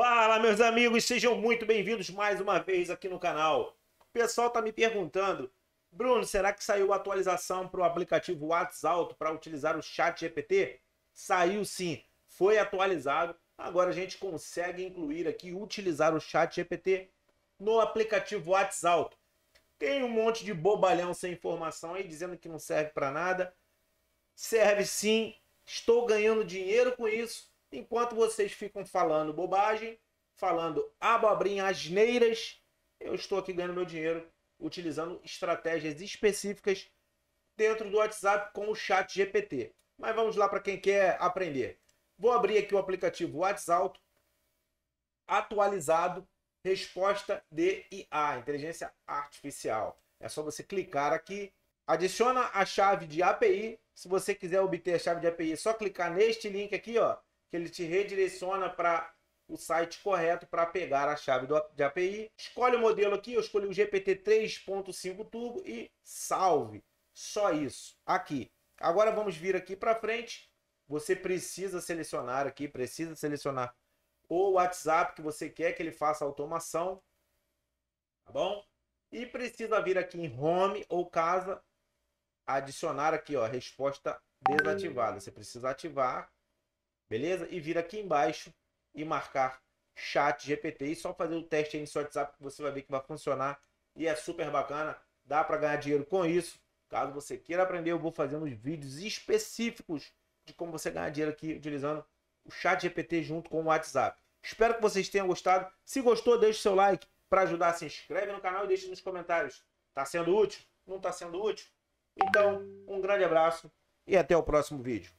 Fala, meus amigos, sejam muito bem-vindos mais uma vez aqui no canal. O pessoal tá me perguntando, Bruno, será que saiu a atualização para o aplicativo WhatsApp para utilizar o Chat GPT? Saiu sim, foi atualizado. Agora a gente consegue incluir aqui, utilizar o Chat GPT no aplicativo WhatsApp. Tem um monte de bobalhão sem informação aí dizendo que não serve para nada. Serve sim, estou ganhando dinheiro com isso Enquanto vocês ficam falando bobagem, falando abobrinha, asneiras, eu estou aqui ganhando meu dinheiro utilizando estratégias específicas dentro do WhatsApp com o chat GPT. Mas vamos lá para quem quer aprender. Vou abrir aqui o aplicativo WhatsApp atualizado, resposta de IA, inteligência artificial. É só você clicar aqui, adiciona a chave de API. Se você quiser obter a chave de API, é só clicar neste link aqui, ó, que ele te redireciona para o site correto para pegar a chave do, de API. Escolhe o modelo aqui, eu escolhi o GPT 3.5 Turbo e salve. Só isso. Aqui. Agora vamos vir aqui para frente. Você precisa selecionar aqui, precisa selecionar o WhatsApp que você quer que ele faça automação. Tá bom? E precisa vir aqui em Home ou Casa, adicionar aqui, ó, resposta desativada. Você precisa ativar Beleza? E vir aqui embaixo e marcar chat GPT e só fazer o teste aí no seu WhatsApp que você vai ver que vai funcionar e é super bacana, dá para ganhar dinheiro com isso. Caso você queira aprender, eu vou fazendo uns vídeos específicos de como você ganhar dinheiro aqui utilizando o chat GPT junto com o WhatsApp. Espero que vocês tenham gostado. Se gostou, deixe seu like para ajudar, se inscreve no canal e deixe nos comentários. Tá sendo útil? Não tá sendo útil? Então, um grande abraço e até o próximo vídeo.